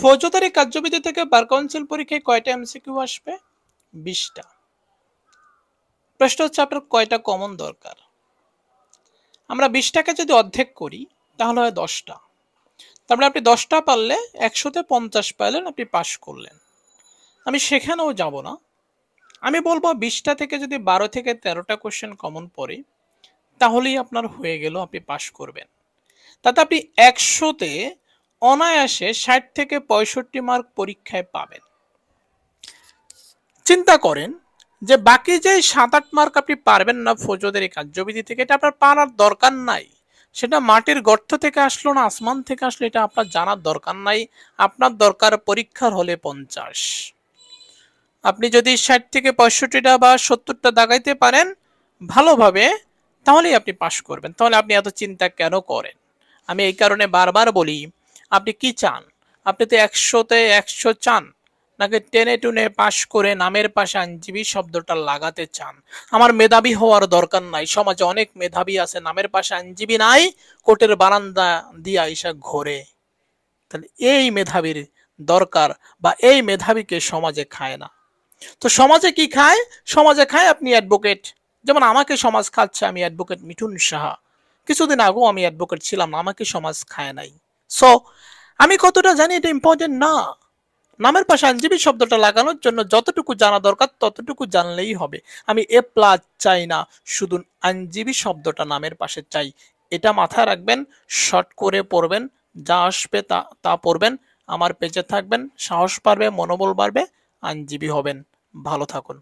ফৌজদারি কার্যবিধি থেকে bar council পরীক্ষায় কয়টা এমসিকিউ আসবে বিশটা প্রশ্ন হচ্ছে আপনার কয়টা কমন দরকার আমরা বিশটাকে যদি অর্ধেক করি তাহলে হয় দশটা তারপরে মানে আপনি দশটা পারলে একশোতে পঞ্চাশ পাইলেন আপনি পাশ করলেন আমি সেখানেও যাব না আমি বলবো বিশটা থেকে যদি বারো থেকে তেরোটা কোশ্চেন কমন পড়ে তাহলেই আপনার হয়ে গেল আপনি পাশ করবেন তাতে আপনি একশোতে অনায়াসে ষাট থেকে পঁয়ষট্টি মার্ক পরীক্ষায় পাবেন চিন্তা করেন যে বাকি যে সাত আট মার্ক আপনি পারবেন না ফৌজদের এই কার্যবিধি থেকে এটা আপনার পারার দরকার নাই সেটা মাটির গর্ত থেকে আসলো না আসমান থেকে আসলো এটা আপনার জানার দরকার নাই আপনার দরকার পরীক্ষার হলে পঞ্চাশ আপনি যদি ষাট থেকে পঁয়ষট্টিটা বা সত্তরটা দাগাইতে পারেন ভালোভাবে তাহলেই আপনি পাশ করবেন তাহলে আপনি এত চিন্তা কেন করেন আমি এই কারণে বারবার বলি আপনি কি চান আপনি তো একশোতে একশো চান নাকি টেনে টুনে পাশ করে নামের পাশে আইনজীবী শব্দটা লাগাতে চান আমার মেধাবী হওয়ার দরকার নাই সমাজে অনেক মেধাবী আছে নামের পাশে আইনজীবী নাই কোর্টের বারান্দা দিয়ে আইসা ঘোরে তাহলে এই মেধাবীর দরকার বা এই মেধাবীকে সমাজে খায় না তো সমাজে কি খায় সমাজে খায় আপনি অ্যাডভোকেট যেমন আমাকে সমাজ খাচ্ছে আমি অ্যাডভোকেট মিঠুন সাহা কিছুদিন আগেও আমি অ্যাডভোকেট ছিলাম আমাকে সমাজ খায় নাই সো আমি কতটা জানি এটা ইম্পর্টেন্ট না নামের পাশে আইনজীবী শব্দটা লাগানোর জন্য যতটুকু জানা দরকার ততটুকু জানলেই হবে আমি এ প্লাস চাই না শুধু আইনজীবী শব্দটা নামের পাশে চাই এটা মাথায় রাখবেন শর্ট করে পড়বেন যা আসবে তা তা পড়বেন আমার পেজে থাকবেন সাহস পারবে মনোবল বাড়বে আইনজীবী হবেন ভালো থাকুন